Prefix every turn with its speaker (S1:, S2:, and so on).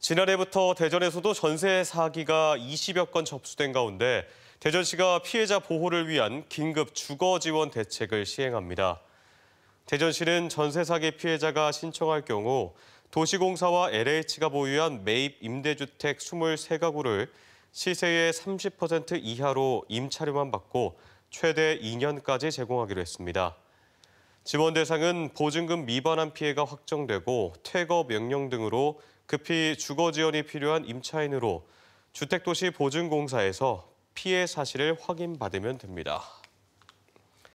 S1: 지난해부터 대전에서도 전세 사기가 20여 건 접수된 가운데 대전시가 피해자 보호를 위한 긴급 주거 지원 대책을 시행합니다. 대전시는 전세 사기 피해자가 신청할 경우 도시공사와 LH가 보유한 매입 임대주택 23가구를 시세의 30% 이하로 임차료만 받고 최대 2년까지 제공하기로 했습니다. 지원 대상은 보증금 미반환 피해가 확정되고 퇴거 명령 등으로 급히 주거 지원이 필요한 임차인으로 주택도시보증공사에서 피해 사실을 확인받으면 됩니다.